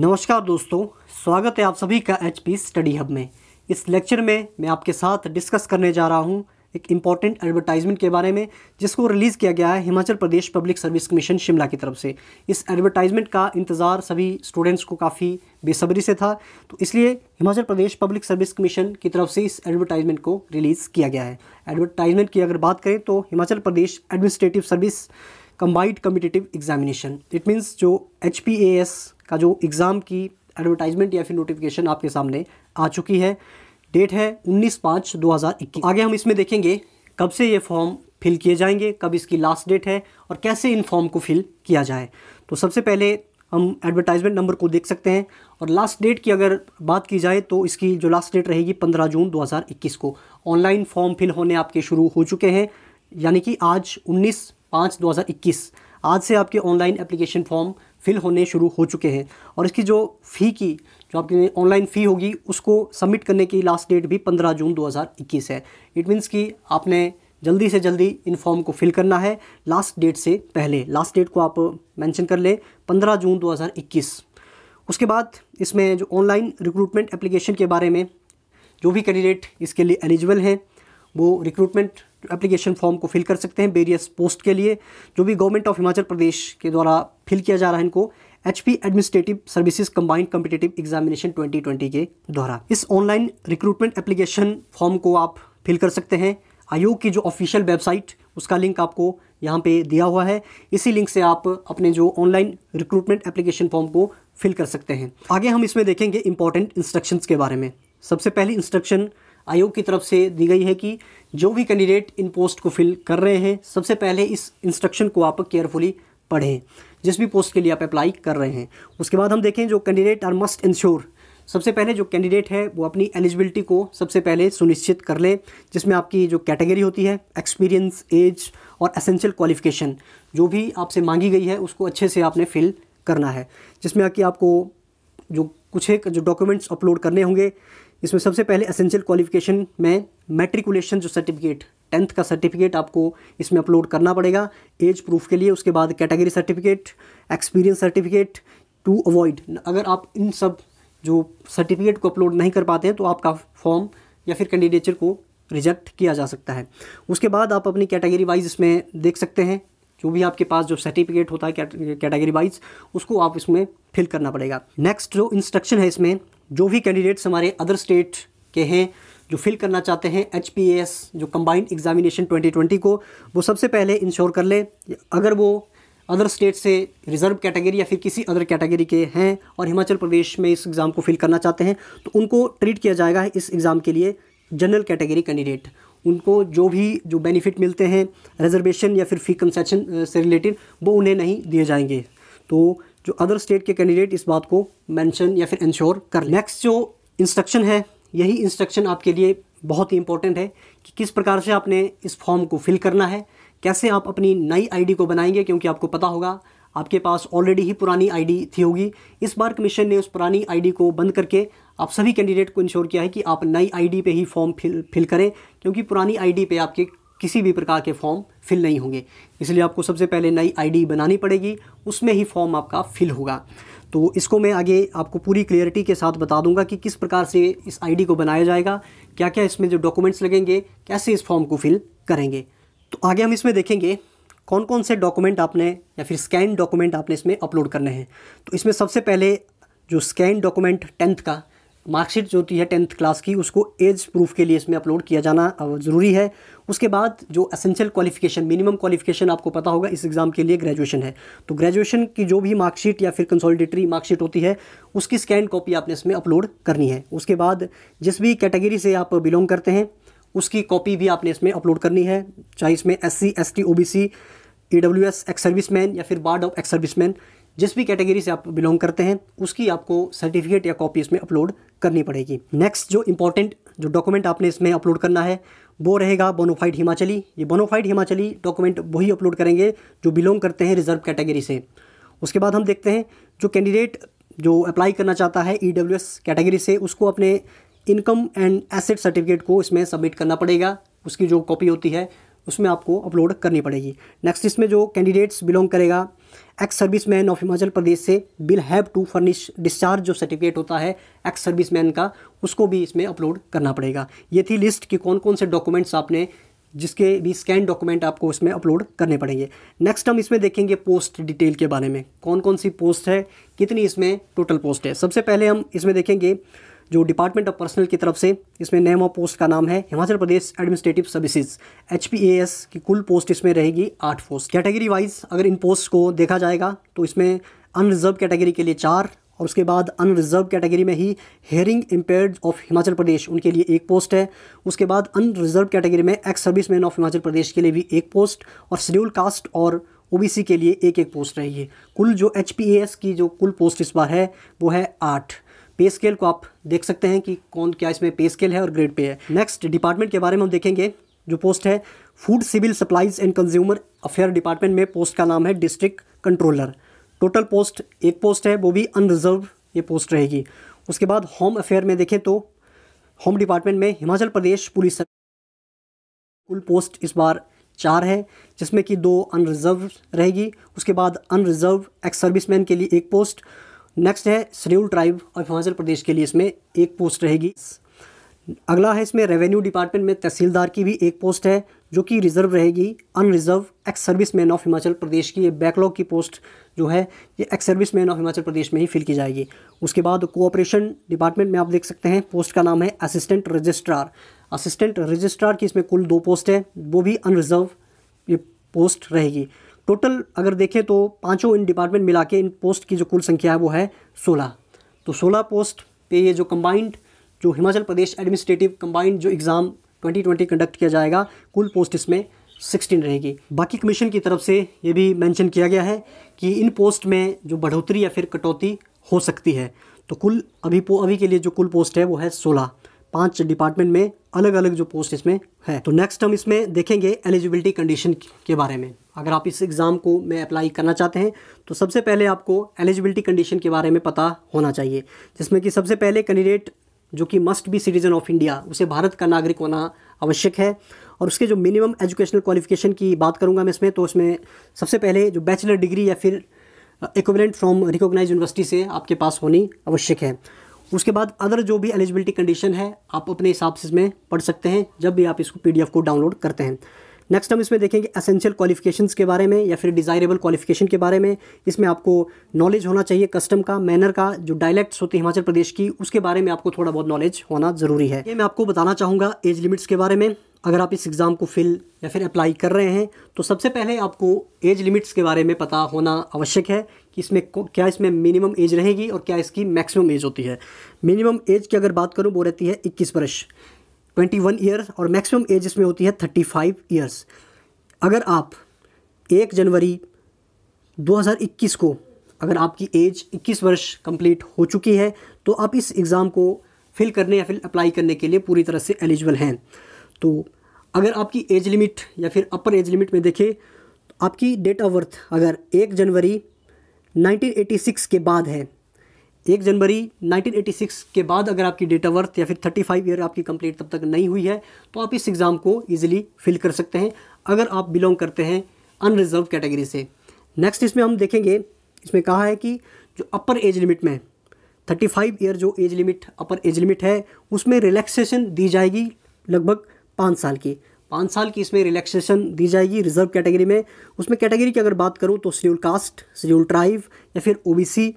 नमस्कार दोस्तों स्वागत है आप सभी का एच पी स्टडी हब में इस लेक्चर में मैं आपके साथ डिस्कस करने जा रहा हूं एक इम्पॉर्टेंट एडवर्टाइजमेंट के बारे में जिसको रिलीज़ किया गया है Himachal Pradesh public service commission Shimla की तरफ से इस एडवर्टाइजमेंट का इंतज़ार सभी स्टूडेंट्स को काफ़ी बेसब्री से था तो इसलिए Himachal Pradesh public service commission की तरफ से इस एडवर्टाइजमेंट को रिलीज़ किया गया है एडवर्टाइजमेंट की अगर बात करें तो Himachal Pradesh administrative service combined competitive examination it means जो एच का जो एग्ज़ाम की एडवर्टाइजमेंट या फिर नोटिफिकेशन आपके सामने आ चुकी है डेट है 19 पाँच 2021 आगे हम इसमें देखेंगे कब से ये फॉर्म फिल किए जाएंगे कब इसकी लास्ट डेट है और कैसे इन फॉर्म को फिल किया जाए तो सबसे पहले हम एडवर्टाइजमेंट नंबर को देख सकते हैं और लास्ट डेट की अगर बात की जाए तो इसकी जो लास्ट डेट रहेगी 15 जून 2021 को ऑनलाइन फॉर्म फिल होने आपके शुरू हो चुके हैं यानी कि आज 19 पाँच 2021 आज से आपके ऑनलाइन एप्लीकेशन फॉर्म फिल होने शुरू हो चुके हैं और इसकी जो फ़ी की जो आपकी ऑनलाइन फ़ी होगी उसको सबमिट करने की लास्ट डेट भी 15 जून 2021 है इट मीन्स कि आपने जल्दी से जल्दी इन फॉर्म को फिल करना है लास्ट डेट से पहले लास्ट डेट को आप मेंशन कर लें 15 जून 2021 उसके बाद इसमें जो ऑनलाइन रिक्रूटमेंट एप्लीकेशन के बारे में जो भी कैंडिडेट इसके लिए एलिजिबल हैं वो रिक्रूटमेंट एप्लीकेशन फॉर्म को फिल कर सकते हैं वेरियस पोस्ट के लिए जो भी गवर्नमेंट ऑफ हिमाचल प्रदेश के द्वारा फिल किया जा रहा है इनको H P administrative services combined competitive examination 2020 के द्वारा इस ऑनलाइन रिक्रूटमेंट एप्लीकेशन फॉर्म को आप फिल कर सकते हैं आयोग की जो ऑफिशियल वेबसाइट उसका लिंक आपको यहाँ पे दिया हुआ है इसी लिंक से आप अपने जो ऑनलाइन रिक्रूटमेंट एप्लीकेशन फॉर्म को फिल कर सकते हैं आगे हम इसमें देखेंगे इंपॉर्टेंट इंस्ट्रक्शंस के बारे में सबसे पहली इंस्ट्रक्शन आयोग की तरफ से दी गई है कि जो भी कैंडिडेट इन पोस्ट को फिल कर रहे हैं सबसे पहले इस इंस्ट्रक्शन को आप केयरफुली पढ़ें जिस भी पोस्ट के लिए आप अप्लाई कर रहे हैं उसके बाद हम देखें जो कैंडिडेट आर मस्ट इंश्योर सबसे पहले जो कैंडिडेट है वो अपनी एलिजिबिलिटी को सबसे पहले सुनिश्चित कर ले जिसमें आपकी जो कैटेगरी होती है एक्सपीरियंस एज और असेंशियल क्वालिफिकेशन जो भी आपसे मांगी गई है उसको अच्छे से आपने फिल करना है जिसमें कि आपको जो कुछ एक जो डॉक्यूमेंट्स अपलोड करने होंगे इसमें सबसे पहले असेंशियल क्वालिफिकेशन में मेट्रिकुलेशन जो सर्टिफिकेट टेंथ का सर्टिफिकेट आपको इसमें अपलोड करना पड़ेगा एज प्रूफ के लिए उसके बाद category certificate experience certificate to avoid अगर आप इन सब जो सर्टिफिकेट को अपलोड नहीं कर पाते हैं तो आपका फॉर्म या फिर कैंडिडेचर को रिजेक्ट किया जा सकता है उसके बाद आप अपनी कैटेगरी वाइज इसमें देख सकते हैं जो भी आपके पास जो सर्टिफिकेट होता है कैटेगरी वाइज उसको आप इसमें फिल करना पड़ेगा नेक्स्ट जो इंस्ट्रक्शन है इसमें जो भी कैंडिडेट्स हमारे अदर स्टेट के हैं जो फिल करना चाहते हैं एच जो कम्बाइंड एग्जामिनेशन 2020 को वो सबसे पहले इंश्योर कर लें अगर वो अदर स्टेट से रिजर्व कैटेगरी या फिर किसी अदर कैटेगरी के हैं और हिमाचल प्रदेश में इस एग्ज़ाम को फिल करना चाहते हैं तो उनको ट्रीट किया जाएगा इस एग्ज़ाम के लिए जनरल कैटेगरी कैंडिडेट उनको जो भी जो बेनिफिट मिलते हैं रिजर्वेशन या फिर फ़ी कंसेशन से रिलेटेड वो उन्हें नहीं दिए जाएंगे तो जो अदर स्टेट के कैंडिडेट इस बात को मैंशन या फिर इंश्योर कर नेक्स्ट जो इंस्ट्रक्शन है यही इंस्ट्रक्शन आपके लिए बहुत ही इंपॉर्टेंट है कि किस प्रकार से आपने इस फॉर्म को फिल करना है कैसे आप अपनी नई आईडी को बनाएंगे क्योंकि आपको पता होगा आपके पास ऑलरेडी ही पुरानी आईडी थी होगी इस बार कमीशन ने उस पुरानी आईडी को बंद करके आप सभी कैंडिडेट को इंश्योर किया है कि आप नई आईडी पे ही फॉर्म फिल फिल करें क्योंकि पुरानी आईडी पे आपके किसी भी प्रकार के फॉर्म फिल नहीं होंगे इसलिए आपको सबसे पहले नई आईडी बनानी पड़ेगी उसमें ही फॉर्म आपका फिल होगा तो इसको मैं आगे आपको पूरी क्लियरिटी के साथ बता दूंगा कि किस प्रकार से इस आईडी को बनाया जाएगा क्या क्या इसमें जो डॉक्यूमेंट्स लगेंगे कैसे इस फॉर्म को फिल करेंगे तो आगे हम इसमें देखेंगे कौन कौन से डॉक्यूमेंट आपने या फिर स्कैन डॉक्यूमेंट आपने इसमें अपलोड करने हैं तो इसमें सबसे पहले जो स्कैन डॉक्यूमेंट टेंथ का मार्कशीट जो होती है टेंथ क्लास की उसको एज प्रूफ के लिए इसमें अपलोड किया जाना ज़रूरी है उसके बाद जो असेंशियल क्वालिफिकेशन मिनिमम क्वालिफिकेशन आपको पता होगा इस एग्ज़ाम के लिए ग्रेजुएशन है तो ग्रेजुएशन की जो भी मार्कशीट या फिर कंसोलिडेटरी मार्कशीट होती है उसकी स्कैन कॉपी आपने इसमें अपलोड करनी है उसके बाद जिस भी कैटेगरी से आप बिलोंग करते हैं उसकी कॉपी भी आपने इसमें अपलोड करनी है चाहे इसमें S C S T O B C E W S ex service man या फिर ward of ex service man जिस भी कैटेगरी से आप बिलोंग करते हैं उसकी आपको सर्टिफिकेट या कॉपी इसमें अपलोड करनी पड़ेगी नेक्स्ट जो इंपॉर्टेंट जो डॉक्यूमेंट आपने इसमें अपलोड करना है वो रहेगा बोनोफाइड हिमाचली ये बोनोफाइड हिमाचली डॉक्यूमेंट वही अपलोड करेंगे जो बिलोंग करते हैं रिजर्व कैटेगरी से उसके बाद हम देखते हैं जो कैंडिडेट जो अप्लाई करना चाहता है ई e कैटेगरी से उसको अपने इनकम एंड एसेट सर्टिफिकेट को इसमें सबमिट करना पड़ेगा उसकी जो कॉपी होती है उसमें आपको अपलोड करनी पड़ेगी नेक्स्ट इसमें जो कैंडिडेट्स बिलोंग करेगा ex service man of Himachal Pradesh से will have to furnish discharge जो सर्टिफिकेट होता है एक्स सर्विस मैन का उसको भी इसमें अपलोड करना पड़ेगा ये थी लिस्ट कि कौन कौन से डॉक्यूमेंट्स आपने जिसके भी स्कैन डॉक्यूमेंट आपको इसमें अपलोड करने पड़ेंगे नेक्स्ट हम इसमें देखेंगे पोस्ट डिटेल के बारे में कौन कौन सी पोस्ट है कितनी इसमें टोटल पोस्ट है सबसे पहले हम इसमें देखेंगे जो डिपार्टमेंट ऑफ पर्सनल की तरफ से इसमें नेम ऑफ पोस्ट का नाम है Himachal Pradesh administrative services H की कुल पोस्ट इसमें रहेगी आठ पोस्ट कैटेगरी वाइज अगर इन पोस्ट को देखा जाएगा तो इसमें अनरिजर्व कैटेगरी के लिए चार और उसके बाद अनरिजर्व कैटेगरी में ही hearing impaired of Himachal Pradesh उनके लिए एक पोस्ट है उसके बाद अनरिजर्व कैटेगरी में ex service man of Himachal Pradesh के लिए भी एक पोस्ट और शेड्यूल कास्ट और ओबीसी के लिए एक एक पोस्ट रहेगी कुल जो एच की जो कुल पोस्ट इस बार है वो है आठ पे स्केल को आप देख सकते हैं कि कौन क्या इसमें पे स्केल है और ग्रेड पे है नेक्स्ट डिपार्टमेंट के बारे में हम देखेंगे जो पोस्ट है food civil supplies and consumer affair department में पोस्ट का नाम है डिस्ट्रिक्ट कंट्रोलर टोटल पोस्ट एक पोस्ट है वो भी अनरिजर्व ये पोस्ट रहेगी उसके बाद होम अफेयर में देखें तो होम डिपार्टमेंट में हिमाचल प्रदेश पुलिस कुल पोस्ट इस बार चार है जिसमें कि दो अनरिजर्व रहेगी उसके बाद अनरिजर्व एक्स सर्विसमैन के लिए एक पोस्ट नेक्स्ट है schedule tribe of Himachal Pradesh के लिए इसमें एक पोस्ट रहेगी अगला है इसमें रेवेन्यू डिपार्टमेंट में तहसीलदार की भी एक पोस्ट है जो कि रिजर्व रहेगी unreserved ex service man of Himachal Pradesh की ये बैकलॉग की पोस्ट जो है ये ex service man of Himachal Pradesh में ही फिल की जाएगी उसके बाद कोऑपरेशन डिपार्टमेंट में आप देख सकते हैं पोस्ट का नाम है असिस्टेंट रजिस्ट्रार असिस्टेंट रजिस्ट्रार की इसमें कुल दो पोस्ट है वो भी अनरिजर्व ये पोस्ट रहेगी टोटल अगर देखें तो पाँचों इन डिपार्टमेंट मिला के इन पोस्ट की जो कुल संख्या है वो है सोलह तो सोलह पोस्ट पे ये जो कंबाइंड जो हिमाचल प्रदेश एडमिनिस्ट्रेटिव कंबाइंड जो एग्ज़ाम 2020 कंडक्ट किया जाएगा कुल पोस्ट इसमें 16 रहेगी बाकी कमीशन की तरफ से ये भी मेंशन किया गया है कि इन पोस्ट में जो बढ़ोतरी या फिर कटौती हो सकती है तो कुल अभी अभी के लिए जो कुल पोस्ट है वो है सोलह पांच डिपार्टमेंट में अलग अलग जो पोस्ट इसमें है तो नेक्स्ट हम इसमें देखेंगे एलिजिबिलिटी कंडीशन के बारे में अगर आप इस एग्ज़ाम को में अप्लाई करना चाहते हैं तो सबसे पहले आपको एलिजिबिलिटी कंडीशन के बारे में पता होना चाहिए जिसमें कि सबसे पहले कैंडिडेट जो कि must be citizen of India उसे भारत का नागरिक होना आवश्यक है और उसके जो मिनिमम एजुकेशनल क्वालिफिकेशन की बात करूंगा मैं इसमें तो उसमें सबसे पहले जो बैचलर डिग्री या फिर इक्वलेंट फ्रॉम रिकोगनाइज यूनिवर्सिटी से आपके पास होनी आवश्यक है उसके बाद अदर जो भी एलिजिबिलिटी कंडीशन है आप अपने हिसाब से इसमें पढ़ सकते हैं जब भी आप इसको पी को डाउनलोड करते हैं नेक्स्ट हम इसमें देखेंगे असेंशियल क्वालिफिकेशन के बारे में या फिर डिज़ायरेबल क्वालिफिकेशन के बारे में इसमें आपको नॉलेज होना चाहिए कस्टम का मैनर का जो डायलैक्ट्स होते हैं हिमाचल प्रदेश की उसके बारे में आपको थोड़ा बहुत नॉलेज होना ज़रूरी है ये मैं आपको बताना चाहूँगा एज लिमिट्स के बारे में अगर आप इस एग्ज़ाम को फिल या फिर अप्लाई कर रहे हैं तो सबसे पहले आपको एज लिमिट्स के बारे में पता होना आवश्यक है कि इसमें क्या इसमें मिनिमम एज रहेगी और क्या इसकी मैक्सिमम एज होती है मिनिमम एज की अगर बात करूँ वो रहती है इक्कीस वर्ष ट्वेंटी वन ईयर्स और मैक्सिमम एज इसमें होती है थर्टी फाइव ईयर्स अगर आप एक जनवरी 2021 को अगर आपकी एज 21 वर्ष कंप्लीट हो चुकी है तो आप इस एग्ज़ाम को फिल करने या फिर अप्लाई करने के लिए पूरी तरह से एलिजिबल हैं तो अगर आपकी एज लिमिट या फिर अपर एज लिमिट में देखें तो आपकी डेट ऑफ बर्थ अगर एक जनवरी 1986 के बाद है एक जनवरी 1986 के बाद अगर आपकी डेट ऑफ बर्थ या फिर 35 ईयर आपकी कंप्लीट तब तक नहीं हुई है तो आप इस एग्ज़ाम को इजीली फिल कर सकते हैं अगर आप बिलोंग करते हैं अनरिजर्व कैटेगरी से नेक्स्ट इसमें हम देखेंगे इसमें कहा है कि जो अपर एज लिमिट में 35 ईयर जो age limit upper age limit है उसमें रिलैक्सेशन दी जाएगी लगभग पाँच साल की पाँच साल की इसमें रिलैक्सेशन दी जाएगी रिजर्व कैटेगरी में उसमें कैटेगरी की अगर बात करूँ तो शेड्यूल कास्ट शेड्यूल ट्राइव या फिर OBC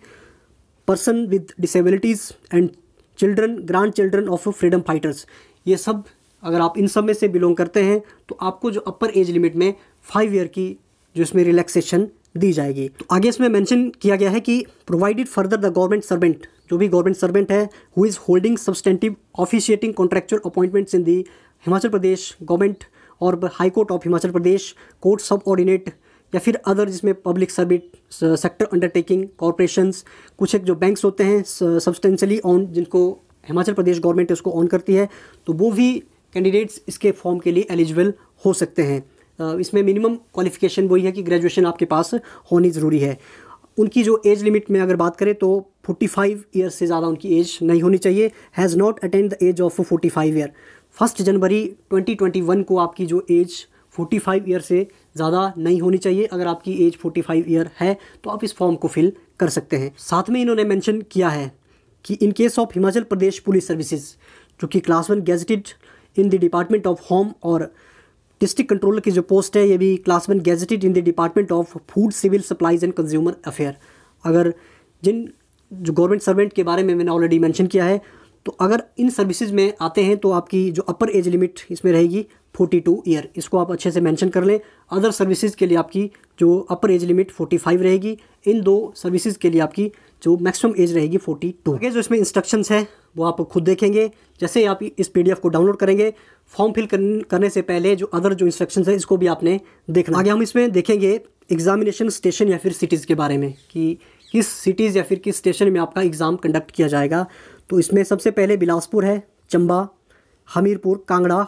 person with disabilities and children grand children of freedom fighters ये सब अगर आप इन सब में से बिलोंग करते हैं तो आपको जो अपर एज लिमिट में फाइव ईयर की जो इसमें रिलैक्सेशन दी जाएगी तो आगे इसमें मेंशन किया गया है कि provided further the government servant जो भी गवर्नमेंट सर्वेंट है who is holding substantive officiating contractual appointments in the Himachal Pradesh government और high court of Himachal Pradesh court subordinate या फिर अदर जिसमें public service sector undertaking corporations कुछ एक जो बैंक्स होते हैं सब्सटेंशली ऑन जिनको हिमाचल प्रदेश गवर्नमेंट उसको ऑन करती है तो वो भी कैंडिडेट्स इसके फॉर्म के लिए एलिजिबल हो सकते हैं इसमें मिनिमम क्वालिफिकेशन वही है कि ग्रेजुएशन आपके पास होनी ज़रूरी है उनकी जो एज लिमिट में अगर बात करें तो 45 ईयर से ज़्यादा उनकी एज नहीं होनी चाहिए has not attend the age of 45 year first January 2021 को आपकी जो एज 45 ईयर से ज़्यादा नहीं होनी चाहिए अगर आपकी एज 45 ईयर है तो आप इस फॉर्म को फिल कर सकते हैं साथ में इन्होंने मेंशन किया है कि in case of Himachal Pradesh police services जो कि class one gazetted in the department of home और डिस्ट्रिक्ट कंट्रोलर की जो पोस्ट है ये भी class one gazetted in the department of food civil supplies and consumer affair अगर जिन जो गवर्नमेंट सर्वेंट के बारे में मैंने ऑलरेडी मैंशन किया है तो अगर इन सर्विसेज में आते हैं तो आपकी जो अपर एज लिमिट इसमें रहेगी 42 ईयर इसको आप अच्छे से मेंशन कर लें अदर सर्विसेज के लिए आपकी जो अपर एज लिमिट 45 रहेगी इन दो सर्विसेज के लिए आपकी जो मैक्सिमम एज रहेगी 42 टू जो इसमें इंस्ट्रक्शंस है वो आप खुद देखेंगे जैसे आप इस पीडीएफ को डाउनलोड करेंगे फॉर्म फिल करने से पहले जो अदर जो इंस्ट्रक्शन है इसको भी आपने देखना आगे हम इसमें देखेंगे एग्जामिनेशन स्टेशन या फिर सिटीज़ के बारे में कि किस सिटीज़ या फिर किस स्टेशन में आपका एग्ज़ाम कंडक्ट किया जाएगा तो इसमें सबसे पहले बिलासपुर है चंबा हमीरपुर कांगड़ा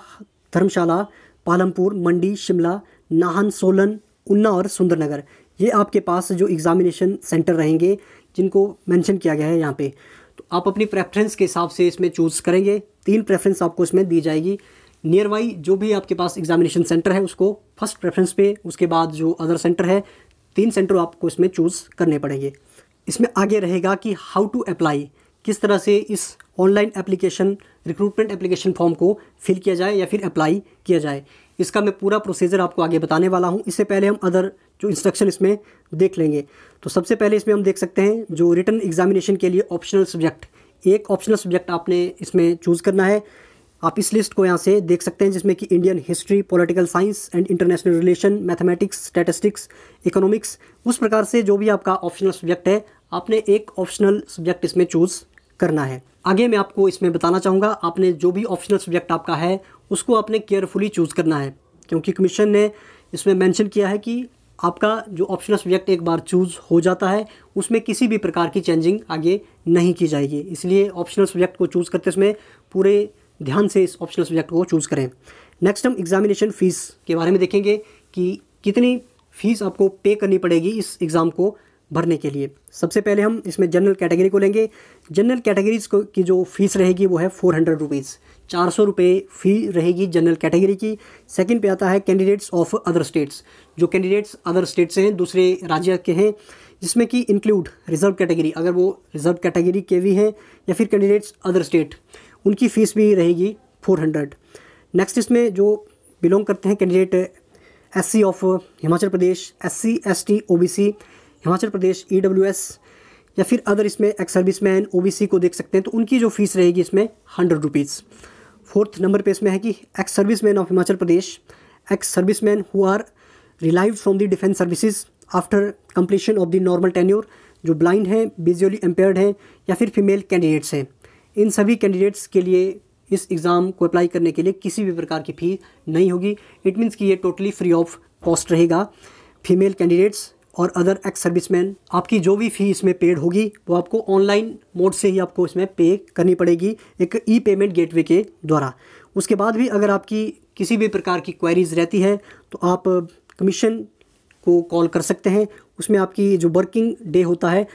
धर्मशाला पालमपुर मंडी शिमला नाहन सोलन उन्ना और सुंदरनगर ये आपके पास जो एग्ज़ामिनेशन सेंटर रहेंगे जिनको मेंशन किया गया है यहाँ पे तो आप अपनी प्रेफरेंस के हिसाब से इसमें चूज़ करेंगे तीन प्रेफरेंस आपको इसमें दी जाएगी नियर बाई जो भी आपके पास एग्जामिनेशन सेंटर है उसको फर्स्ट प्रेफरेंस पे उसके बाद जो अदर सेंटर है तीन सेंटर आपको इसमें चूज़ करने पड़ेंगे इसमें आगे रहेगा कि हाउ टू अप्लाई किस तरह से इस online application recruitment application form को फिल किया जाए या फिर अप्लाई किया जाए इसका मैं पूरा प्रोसीजर आपको आगे बताने वाला हूँ इससे पहले हम अदर जो इंस्ट्रक्शन इसमें देख लेंगे तो सबसे पहले इसमें हम देख सकते हैं जो रिटर्न एग्जामिनेशन के लिए ऑप्शनल सब्जेक्ट एक ऑप्शनल सब्जेक्ट आपने इसमें चूज़ करना है आप इस लिस्ट को यहाँ से देख सकते हैं जिसमें कि Indian history political science and international relation mathematics statistics economics उस प्रकार से जो भी आपका ऑप्शनल सब्जेक्ट है आपने एक ऑप्शनल सब्जेक्ट इसमें चूज़ करना है आगे मैं आपको इसमें बताना चाहूँगा आपने जो भी ऑप्शनल सब्जेक्ट आपका है उसको आपने केयरफुली चूज़ करना है क्योंकि कमीशन ने इसमें मेंशन किया है कि आपका जो ऑप्शनल सब्जेक्ट एक बार चूज़ हो जाता है उसमें किसी भी प्रकार की चेंजिंग आगे नहीं की जाएगी इसलिए ऑप्शनल सब्जेक्ट को चूज़ करते समय पूरे ध्यान से इस ऑप्शनल सब्जेक्ट को चूज़ करें नेक्स्ट हम एग्जामिनेशन फ़ीस के बारे में देखेंगे कि कितनी फ़ीस आपको पे करनी पड़ेगी इस एग्ज़ाम को भरने के लिए सबसे पहले हम इसमें जनरल कैटेगरी को लेंगे जनरल कैटेगरीज को की जो फ़ीस रहेगी वो है फोर हंड्रेड रुपीज़ चार सौ रुपये फ़ी रहेगी जनरल कैटेगरी की सेकंड पे आता है कैंडिडेट्स ऑफ अदर स्टेट्स जो कैंडिडेट्स अदर स्टेट से हैं दूसरे राज्य के हैं जिसमें कि इंक्लूड रिजर्व कैटेगरी अगर वो रिजर्व कैटेगरी के भी हैं या फिर कैंडिडेट्स अदर स्टेट उनकी फ़ीस भी रहेगी फोर हंड्रेड नेक्स्ट इसमें जो बिलोंग करते हैं candidates of Himachal Pradesh S C S T O B C Himachal Pradesh E या फिर अदर इसमें एक्स सर्विस मैन ओ को देख सकते हैं तो उनकी जो फ़ीस रहेगी इसमें हंड्रेड रुपीज़ फोर्थ नंबर पे इसमें है कि ex service man of Himachal Pradesh ex service man who are relieved from the defence services after completion of the normal tenure जो ब्लाइंड हैं विजुअली एम्पेयर्ड हैं या फिर फीमेल कैंडिडेट्स हैं इन सभी कैंडिडेट्स के लिए इस एग्ज़ाम को अप्लाई करने के लिए किसी भी प्रकार की फ़ी नहीं होगी इट मीन्स कि ये टोटली फ्री ऑफ कॉस्ट रहेगा फीमेल कैंडिडेट्स और अदर एक्स सर्विसमैन आपकी जो भी फ़ी इसमें पेड होगी वो आपको ऑनलाइन मोड से ही आपको इसमें पे करनी पड़ेगी एक ई पेमेंट गेटवे के द्वारा उसके बाद भी अगर आपकी किसी भी प्रकार की क्वेरीज रहती है तो आप कमीशन को कॉल कर सकते हैं उसमें आपकी जो वर्किंग डे होता है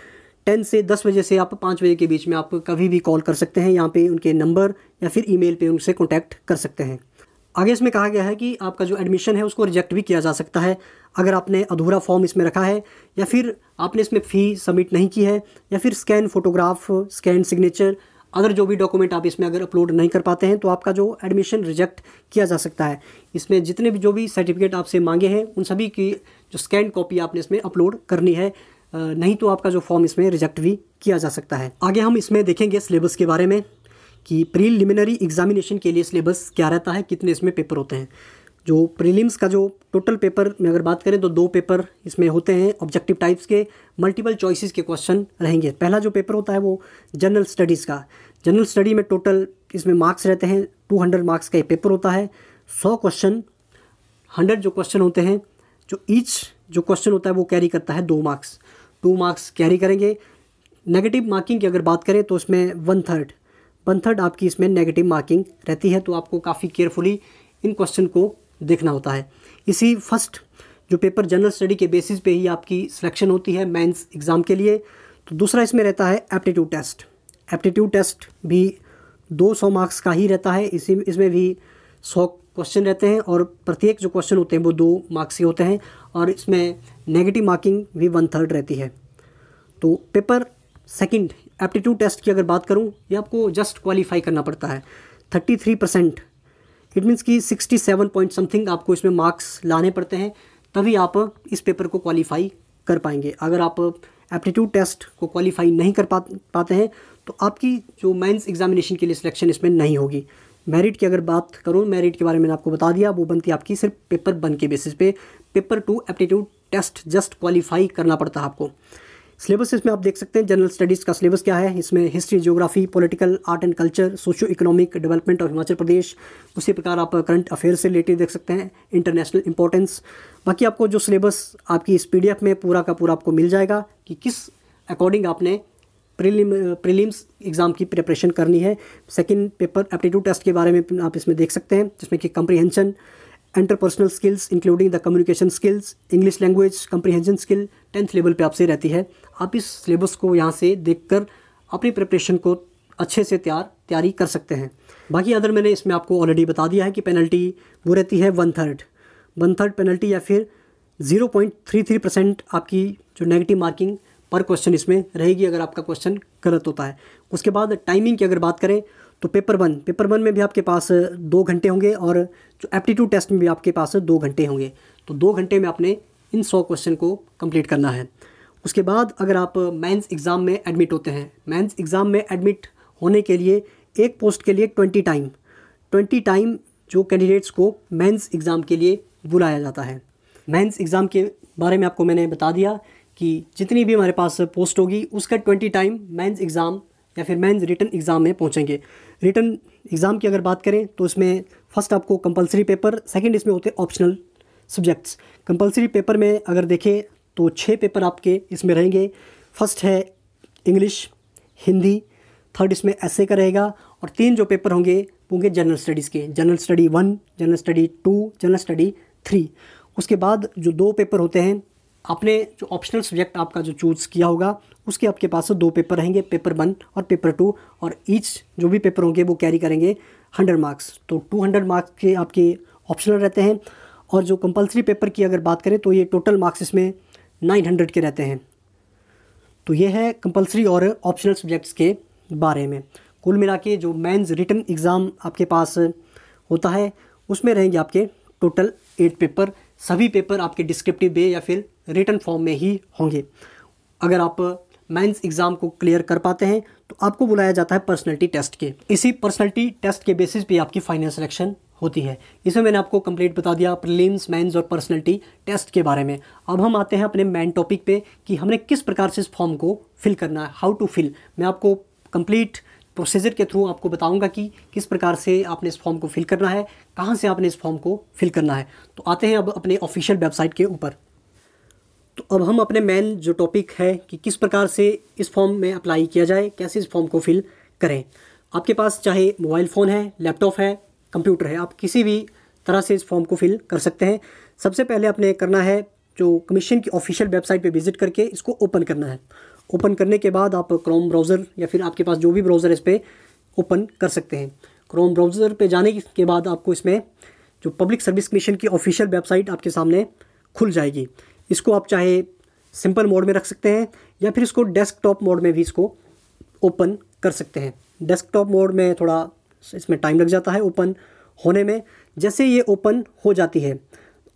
टेन से दस बजे से आप पाँच बजे के बीच में आप कभी भी कॉल कर सकते हैं यहाँ पे उनके नंबर या फिर ईमेल पे उनसे कॉन्टैक्ट कर सकते हैं आगे इसमें कहा गया है कि आपका जो एडमिशन है उसको रिजेक्ट भी किया जा सकता है अगर आपने अधूरा फॉर्म इसमें रखा है या फिर आपने इसमें फ़ी सबमिट नहीं की है या फिर scan photograph scan signature other जो भी डॉक्यूमेंट आप इसमें अगर अपलोड नहीं कर पाते हैं तो आपका जो एडमिशन रिजेक्ट किया जा सकता है इसमें जितने भी जो भी सर्टिफिकेट आपसे मांगे हैं उन सभी की जो स्कैन कॉपी आपने इसमें अपलोड करनी है नहीं तो आपका जो फॉर्म इसमें रिजेक्ट भी किया जा सकता है आगे हम इसमें देखेंगे सिलेबस के बारे में कि प्रीलिमिनरी एग्जामिनेशन के लिए सिलेबस क्या रहता है कितने इसमें पेपर होते हैं जो प्रीलिम्स का जो टोटल पेपर में अगर बात करें तो दो पेपर इसमें होते हैं ऑब्जेक्टिव टाइप्स के मल्टीपल चॉइसेस के क्वेश्चन रहेंगे पहला जो पेपर होता है वो जनरल स्टडीज़ का जनरल स्टडी में टोटल इसमें मार्क्स रहते हैं 200 मार्क्स का ये पेपर होता है 100 क्वेश्चन 100 जो क्वेश्चन होते हैं जो ईच जो क्वेश्चन होता है वो कैरी करता है दो मार्क्स टू मार्क्स कैरी करेंगे नेगेटिव मार्किंग की अगर बात करें तो उसमें वन थर्ड वन थर्ड आपकी इसमें नेगेटिव मार्किंग रहती है तो आपको काफ़ी केयरफुली इन क्वेश्चन को देखना होता है इसी फर्स्ट जो पेपर जनरल स्टडी के बेसिस पे ही आपकी सिलेक्शन होती है मेंस एग्ज़ाम के लिए तो दूसरा इसमें रहता है एप्टीट्यूड टेस्ट एप्टीट्यूड टेस्ट भी 200 मार्क्स का ही रहता है इसी इसमें भी 100 क्वेश्चन रहते हैं और प्रत्येक जो क्वेश्चन होते हैं वो दो मार्क्स ही होते हैं और इसमें नेगेटिव मार्किंग भी वन थर्ड रहती है तो पेपर सेकेंड एप्टीट्यूड टेस्ट की अगर बात करूँ ये आपको जस्ट क्वालिफाई करना पड़ता है thirty three percent it means कि सिक्सटी सेवन पॉइंट समथिंग आपको इसमें मार्क्स लाने पड़ते हैं तभी आप इस पेपर को क्वालिफाई कर पाएंगे अगर आप एप्टीट्यूड टेस्ट को क्वालिफाई नहीं कर पा पाते हैं तो आपकी जो मेंस एग्जामिनेशन के लिए सिलेक्शन इसमें नहीं होगी मेरिट की अगर बात करूँ मेरिट के बारे में मैंने आपको बता दिया वो बनती है आपकी सिर्फ पेपर वन के बेसिस पे paper two aptitude test just qualify करना पड़ता है आपको सिलेबस इसमें आप देख सकते हैं जनरल स्टडीज़ का सिलेबस क्या है इसमें history geography political art and culture socio economic development of Himachal Pradesh उसी प्रकार आप करंट अफेयर से रिलेटेड देख सकते हैं इंटरनेशनल इंपॉर्टेंस बाकी आपको जो सिलेबस आपकी इस पी में पूरा का पूरा आपको मिल जाएगा कि किस अकॉर्डिंग आपने प्रीलिम प्रीलिम्स एग्ज़ाम की प्रिपरेशन करनी है सेकंड पेपर एप्टीट्यूड टेस्ट के बारे में आप इसमें देख सकते हैं जिसमें कि comprehension interpersonal skills including the communication skills English language comprehension skill tenth level पे आपसे रहती है आप इस सिलेबस को यहाँ से देखकर अपनी प्रिपरेशन को अच्छे से तैयार तैयारी कर सकते हैं बाकी अदर मैंने इसमें आपको ऑलरेडी बता दिया है कि पेनल्टी वो रहती है one third one third penalty या फिर zero point three three percent आपकी जो नेगेटिव मार्किंग पर क्वेश्चन इसमें रहेगी अगर आपका क्वेश्चन गलत होता है उसके बाद टाइमिंग की अगर बात करें तो पेपर वन पेपर वन में भी आपके पास दो घंटे होंगे और जो एप्टीट्यूड टेस्ट में भी आपके पास दो घंटे होंगे तो दो घंटे में आपने इन सौ क्वेश्चन को कंप्लीट करना है उसके बाद अगर आप मेंस एग्ज़ाम में एडमिट होते हैं मेंस एग्ज़ाम में एडमिट होने के लिए एक पोस्ट के लिए ट्वेंटी टाइम ट्वेंटी टाइम जो कैंडिडेट्स को मेंस एग्ज़ाम के लिए बुलाया जाता है मेंस एग्ज़ाम के बारे में आपको मैंने बता दिया कि जितनी भी हमारे पास पोस्ट होगी उसका ट्वेंटी टाइम मैंस एग्ज़ाम या फिर मेंस रिटर्न एग्ज़ाम में पहुँचेंगे रिटर्न एग्ज़ाम की अगर बात करें तो इसमें फर्स्ट आपको कंपलसरी पेपर सेकेंड इसमें होते हैं ऑप्शनल सब्जेक्ट्स कंपलसरी पेपर में अगर देखें तो छः पेपर आपके इसमें रहेंगे फर्स्ट है इंग्लिश हिंदी थर्ड इसमें ऐसे का रहेगा और तीन जो पेपर होंगे वो होंगे जनरल स्टडीज़ के general study one general study two general study three उसके बाद जो दो पेपर होते हैं आपने जो ऑप्शनल सब्जेक्ट आपका जो चूज़ किया होगा उसके आपके पास दो पेपर रहेंगे पेपर वन और पेपर टू और ईच जो भी पेपर होंगे वो कैरी करेंगे हंड्रेड मार्क्स तो टू हंड्रेड मार्क्स के आपके ऑप्शनल रहते हैं और जो कंपलसरी पेपर की अगर बात करें तो ये टोटल मार्क्स इसमें नाइन हंड्रेड के रहते हैं तो ये है कंपलसरी और ऑप्शनल सब्जेक्ट्स के बारे में कुल मिला के जो मैंस रिटर्न एग्ज़ाम आपके पास होता है उसमें रहेंगे आपके टोटल एट पेपर सभी पेपर आपके डिस्क्रिप्टिव बे या फिर रिटर्न फॉर्म में ही होंगे अगर आप मेंस एग्ज़ाम को क्लियर कर पाते हैं तो आपको बुलाया जाता है पर्सनैलिटी टेस्ट के इसी पर्सनैलिटी टेस्ट के बेसिस पे आपकी फाइनल सिलेक्शन होती है इसमें मैंने आपको कंप्लीट बता दिया प्रीलिम्स मेंस और पर्सनैलिटी टेस्ट के बारे में अब हम आते हैं अपने मेन टॉपिक पे कि हमने किस प्रकार से इस फॉर्म को फिल करना है हाउ टू फिल मैं आपको कंप्लीट प्रोसीजर के थ्रू आपको बताऊंगा कि किस प्रकार से आपने इस फॉर्म को फिल करना है कहाँ से आपने इस फॉर्म को फिल करना है तो आते हैं अब अपने ऑफिशियल वेबसाइट के ऊपर तो अब हम अपने मेन जो टॉपिक है कि किस प्रकार से इस फॉर्म में अप्लाई किया जाए कैसे इस फॉर्म को फिल करें आपके पास चाहे मोबाइल फ़ोन है लैपटॉप है कंप्यूटर है आप किसी भी तरह से इस फॉर्म को फिल कर सकते हैं सबसे पहले आपने करना है जो कमीशन की ऑफिशियल वेबसाइट पे विजिट करके इसको ओपन करना है ओपन करने के बाद आप क्रोम ब्राउज़र या फिर आपके पास जो भी ब्राउज़र है इस पर ओपन कर सकते हैं क्रोम ब्राउज़र पे जाने के बाद आपको इसमें जो पब्लिक सर्विस कमीशन की ऑफिशियल वेबसाइट आपके सामने खुल जाएगी इसको आप चाहे सिंपल मोड में रख सकते हैं या फिर इसको डेस्कटॉप मोड में भी इसको ओपन कर सकते हैं डेस्कटॉप मोड में थोड़ा इसमें टाइम लग जाता है ओपन होने में जैसे ये ओपन हो जाती है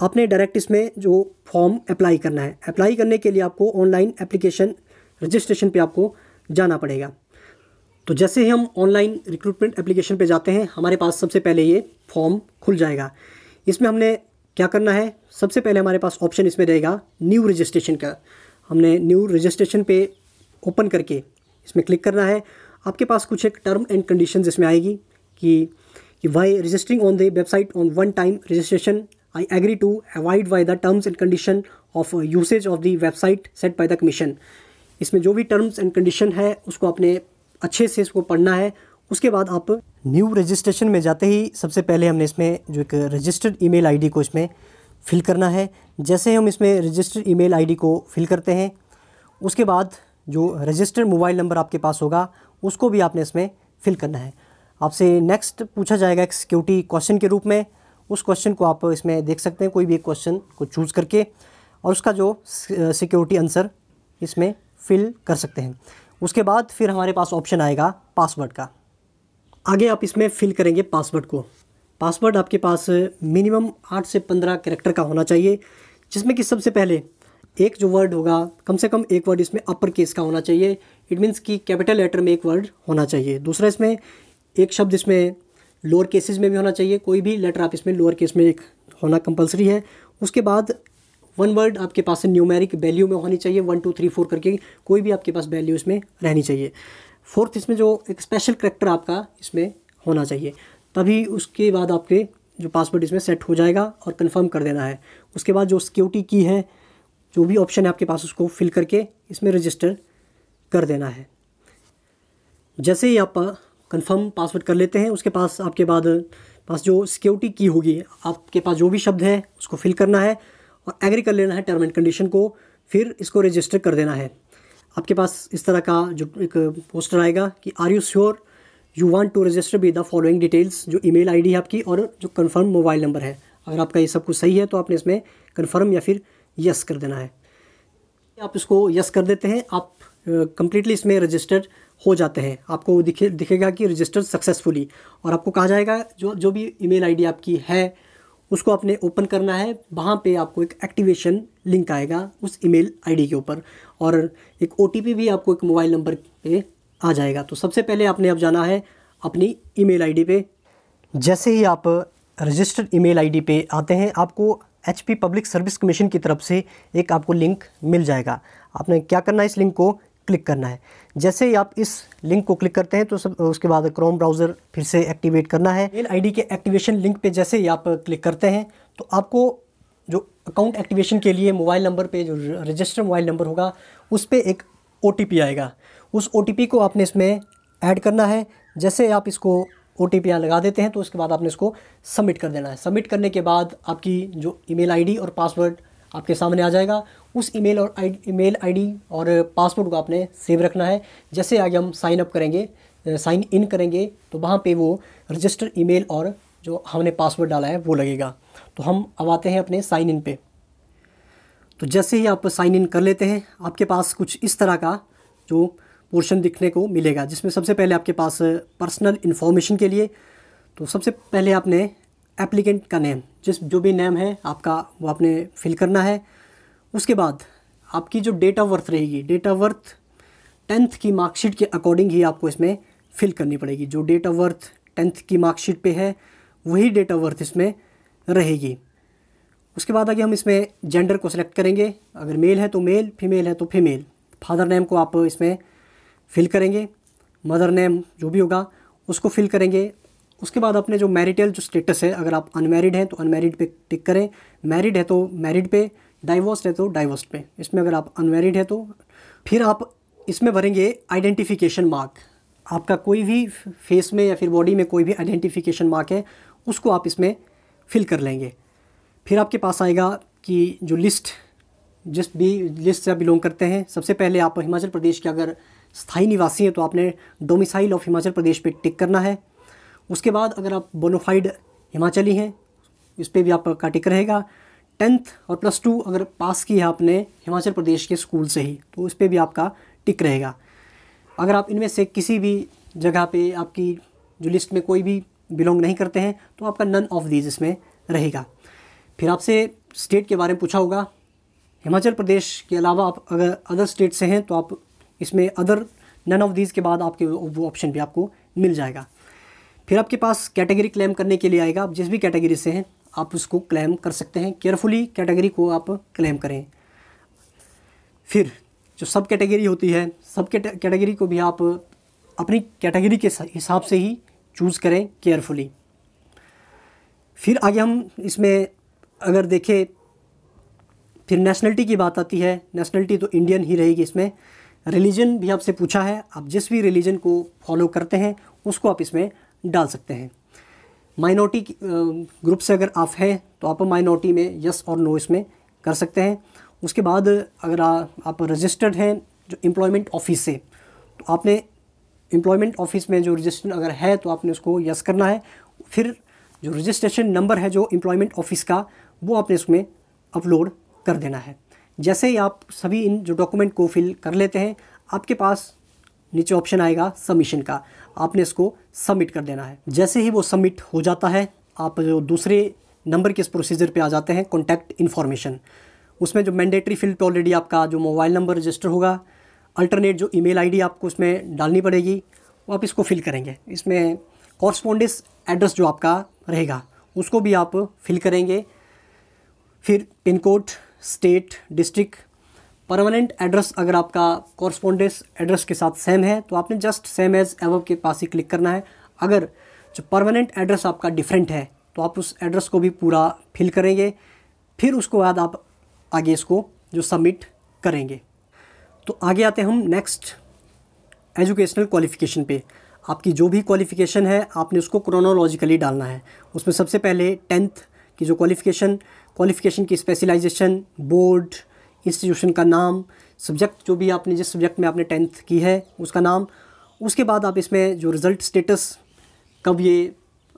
आपने डायरेक्ट इसमें जो फॉर्म अप्लाई करना है अप्लाई करने के लिए आपको ऑनलाइन एप्लीकेशन रजिस्ट्रेशन पे आपको जाना पड़ेगा तो जैसे ही हम ऑनलाइन रिक्रूटमेंट एप्लीकेशन पे जाते हैं हमारे पास सबसे पहले ये फॉर्म खुल जाएगा इसमें हमने क्या करना है सबसे पहले हमारे पास ऑप्शन इसमें रहेगा न्यू रजिस्ट्रेशन का हमने न्यू रजिस्ट्रेशन पे ओपन करके इसमें क्लिक करना है आपके पास कुछ एक टर्म एंड कंडीशन इसमें आएगी कि by registering on the website on one time registration I agree to abide by the terms and condition of usage of the website set by the commission इसमें जो भी टर्म्स एंड कंडीशन है उसको आपने अच्छे से इसको पढ़ना है उसके बाद आप न्यू रजिस्ट्रेशन में जाते ही सबसे पहले हमने इसमें जो एक रजिस्टर्ड ईमेल आईडी को इसमें फिल करना है जैसे हम इसमें रजिस्टर्ड ईमेल आईडी को फिल करते हैं उसके बाद जो रजिस्टर्ड मोबाइल नंबर आपके पास होगा उसको भी आपने इसमें फिल करना है आपसे नेक्स्ट पूछा जाएगा एक सिक्योरिटी क्वेश्चन के रूप में उस क्वेश्चन को आप इसमें देख सकते हैं कोई भी एक क्वेश्चन को चूज़ करके और उसका जो सिक्योरिटी आंसर इसमें फिल कर सकते हैं उसके बाद फिर हमारे पास ऑप्शन आएगा पासवर्ड का आगे आप इसमें फिल करेंगे पासवर्ड को पासवर्ड आपके पास मिनिमम आठ से पंद्रह करेक्टर का होना चाहिए जिसमें कि सबसे पहले एक जो वर्ड होगा कम से कम एक वर्ड इसमें अपर केस का होना चाहिए इट मीन्स कि कैपिटल लेटर में एक वर्ड होना चाहिए दूसरा इसमें एक शब्द इसमें लोअर केसेस में भी होना चाहिए कोई भी लेटर आप इसमें लोअर केस में एक होना कंपलसरी है उसके बाद वन वर्ड आपके पास न्यूमेरिक वैल्यू में होनी चाहिए वन टू थ्री फोर करके कोई भी आपके पास वैल्यू इसमें रहनी चाहिए फोर्थ इसमें जो एक स्पेशल करेक्टर आपका इसमें होना चाहिए तभी उसके बाद आपके जो पासवर्ड इसमें सेट हो जाएगा और कंफर्म कर देना है उसके बाद जो सिक्योरिटी की है जो भी ऑप्शन है आपके पास उसको फिल करके इसमें रजिस्टर कर देना है जैसे ही आप कंफर्म पासवर्ड कर लेते हैं उसके पास आपके बाद पास जो सिक्योरिटी की होगी आपके पास जो भी शब्द है उसको फिल करना है और एग्री कर लेना है टर्म एंड कंडीशन को फिर इसको रजिस्टर कर देना है आपके पास इस तरह का जो एक पोस्टर आएगा कि are you sure you want to register with the following details जो ईमेल आईडी है आपकी और जो कंफर्म मोबाइल नंबर है अगर आपका ये सब कुछ सही है तो आपने इसमें कंफर्म या फिर यस कर देना है आप इसको यस कर देते हैं आप कंप्लीटली इसमें रजिस्टर्ड हो जाते हैं आपको दिखे दिखेगा कि रजिस्टर सक्सेसफुली और आपको कहा जाएगा जो जो भी ईमेल आईडी आपकी है उसको आपने ओपन करना है वहाँ पे आपको एक एक्टिवेशन लिंक आएगा उस ईमेल आईडी के ऊपर और एक ओ भी आपको एक मोबाइल नंबर पे आ जाएगा तो सबसे पहले आपने अब जाना है अपनी ईमेल आईडी पे जैसे ही आप रजिस्टर्ड ईमेल आईडी पे आते हैं आपको एच पब्लिक सर्विस कमीशन की तरफ से एक आपको लिंक मिल जाएगा आपने क्या करना है इस लिंक को क्लिक करना है जैसे ही आप इस लिंक को क्लिक करते हैं तो सब उसके बाद क्रोम ब्राउज़र फिर से एक्टिवेट करना है मेल आईडी के एक्टिवेशन लिंक पे जैसे ही आप क्लिक करते हैं तो आपको अकाउंट एक्टिवेशन के लिए मोबाइल नंबर पे जो रजिस्टर मोबाइल नंबर होगा उस पर एक ओ आएगा उस ओ को आपने इसमें ऐड करना है जैसे आप इसको ओ टी लगा देते हैं तो उसके बाद आपने इसको सबमिट कर देना है सबमिट करने के बाद आपकी जो ईमेल आईडी और पासवर्ड आपके सामने आ जाएगा उस ईमेल और आई ईमेल आईडी और पासवर्ड को आपने सेव रखना है जैसे आगे हम साइन अप करेंगे साइन इन करेंगे तो वहाँ पे वो रजिस्टर ईमेल और जो हमने पासवर्ड डाला है वो लगेगा तो हम अब आते हैं अपने साइन इन पे तो जैसे ही आप साइन इन कर लेते हैं आपके पास कुछ इस तरह का जो पोर्शन दिखने को मिलेगा जिसमें सबसे पहले आपके पास पर्सनल इन्फॉर्मेशन के लिए तो सबसे पहले आपने एप्लीकेंट का नेम जिस जो भी नेम है आपका वो आपने फिल करना है उसके बाद आपकी जो डेट ऑफ बर्थ रहेगी डेट ऑफ बर्थ टेंथ की मार्कशीट के अकॉर्डिंग ही आपको इसमें फिल करनी पड़ेगी जो डेट ऑफ बर्थ टेंथ की मार्कशीट पे है वही डेट ऑफ बर्थ इसमें रहेगी उसके बाद आगे हम इसमें जेंडर को सिलेक्ट करेंगे अगर मेल है तो मेल फीमेल है तो फीमेल फादर नेम को आप इसमें फिल करेंगे मदर नेम जो भी होगा उसको फिल करेंगे उसके बाद अपने जो मैरिटल जो स्टेटस है अगर आप अनमेरिड हैं तो अनमेरिड पे टिक करें मैरिड है तो मैरिड पे डाइवोर्स है तो डाइवोर्स पे इसमें अगर आप अनमेरिड है तो फिर आप इसमें भरेंगे आइडेंटिफिकेशन मार्क आपका कोई भी फेस में या फिर बॉडी में कोई भी आइडेंटिफिकेशन मार्क है उसको आप इसमें फिल कर लेंगे फिर आपके पास आएगा कि जो लिस्ट जिस भी लिस्ट से आप बिलोंग करते हैं सबसे पहले आप हिमाचल प्रदेश के अगर स्थायी निवासी हैं तो आपने डोमिसाइल ऑफ हिमाचल प्रदेश पे टिक करना है उसके बाद अगर आप बोनोफाइड हिमाचली हैं इस पर भी आपका टिक रहेगा टेंथ और प्लस टू अगर पास की है आपने हिमाचल प्रदेश के स्कूल से ही तो उस पर भी आपका टिक रहेगा अगर आप इनमें से किसी भी जगह पे आपकी जो लिस्ट में कोई भी बिलोंग नहीं करते हैं तो आपका नन ऑफ दीज इसमें रहेगा फिर आपसे स्टेट के बारे में पूछा होगा हिमाचल प्रदेश के अलावा आप अगर अदर स्टेट से हैं तो आप इसमें अदर नन ऑफ दीज के बाद आपके वो ऑप्शन भी आपको मिल जाएगा फिर आपके पास कैटेगरी क्लेम करने के लिए आएगा आप जिस भी कैटेगरी से हैं आप उसको क्लेम कर सकते हैं केयरफुली कैटेगरी को आप क्लेम करें फिर जो सब कैटेगरी होती है सब कैटेगरी को भी आप अपनी कैटेगरी के हिसाब से ही चूज़ करें केयरफुली फिर आगे हम इसमें अगर देखें फिर नेशनलिटी की बात आती है नेशनलिटी तो इंडियन ही रहेगी इसमें रिलीजन भी आपसे पूछा है आप जिस भी रिलीजन को फॉलो करते हैं उसको आप इसमें डाल सकते हैं माइनॉरिटी ग्रुप से अगर आप हैं तो आप माइनॉरिटी में यस और नो इसमें कर सकते हैं उसके बाद अगर आ, आप रजिस्टर्ड हैं जो एम्प्लॉयमेंट ऑफिस से तो आपने एम्प्लॉयमेंट ऑफिस में जो रजिस्ट्रेशन अगर है तो आपने उसको यस करना है फिर जो रजिस्ट्रेशन नंबर है जो एम्प्लॉयमेंट ऑफिस का वो आपने उसमें अपलोड कर देना है जैसे ही आप सभी इन जो डॉक्यूमेंट को फिल कर लेते हैं आपके पास नीचे ऑप्शन आएगा सबमिशन का आपने इसको सबमिट कर देना है जैसे ही वो सबमिट हो जाता है आप जो दूसरे नंबर के इस प्रोसीजर पे आ जाते हैं कॉन्टैक्ट इन्फॉर्मेशन उसमें जो मैंडेटरी फील्ड ऑलरेडी आपका जो मोबाइल नंबर रजिस्टर होगा अल्टरनेट जो ईमेल आईडी आपको उसमें डालनी पड़ेगी वो आप इसको फिल करेंगे इसमें कॉरस्पोंडिस एड्रेस जो आपका रहेगा उसको भी आप फिल करेंगे फिर pin code state district permanent address अगर आपका कॉरस्पोंडिस एड्रेस के साथ सेम है तो आपने जस्ट सेम एज एव के पास ही क्लिक करना है अगर जो परमानेंट एड्रेस आपका डिफरेंट है तो आप उस एड्रेस को भी पूरा फिल करेंगे फिर उसको बाद आप आगे इसको जो सबमिट करेंगे तो आगे आते हैं हम नेक्स्ट एजुकेशनल क्वालिफ़िकेशन पे आपकी जो भी क्वालिफ़िकेशन है आपने उसको क्रोनोलॉजिकली डालना है उसमें सबसे पहले टेंथ की जो क्वालिफ़िकेशन क्वालिफ़िकेशन की स्पेशलाइजेशन बोर्ड इंस्टीट्यूशन का नाम सब्जेक्ट जो भी आपने जिस सब्जेक्ट में आपने टेंथ की है उसका नाम उसके बाद आप इसमें जो रिज़ल्ट स्टेटस कब ये